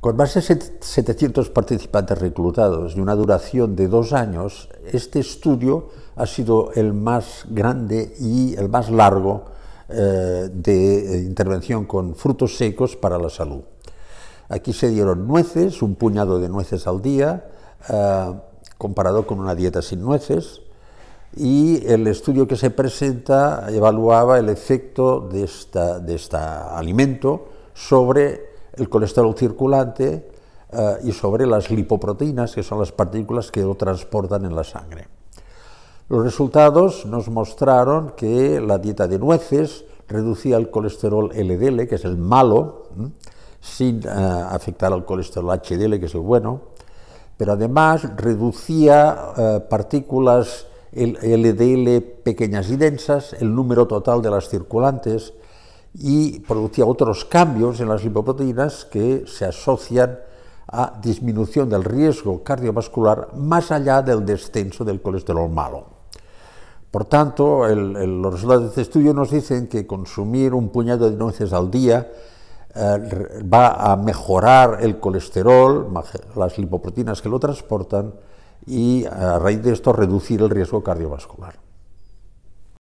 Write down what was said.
Con más de 700 participantes reclutados y una duración de dos años, este estudio ha sido el más grande y el más largo eh, de eh, intervención con frutos secos para la salud. Aquí se dieron nueces, un puñado de nueces al día, eh, comparado con una dieta sin nueces, y el estudio que se presenta evaluaba el efecto de, esta, de este alimento sobre el colesterol circulante eh, y sobre las lipoproteínas, que son las partículas que lo transportan en la sangre. Los resultados nos mostraron que la dieta de nueces reducía el colesterol LDL, que es el malo, sin eh, afectar al colesterol HDL, que es el bueno, pero además reducía eh, partículas LDL pequeñas y densas, el número total de las circulantes, y producía otros cambios en las lipoproteínas que se asocian a disminución del riesgo cardiovascular más allá del descenso del colesterol malo. Por tanto, los resultados de este estudio nos dicen que consumir un puñado de nueces al día eh, va a mejorar el colesterol, las lipoproteínas que lo transportan y a raíz de esto reducir el riesgo cardiovascular.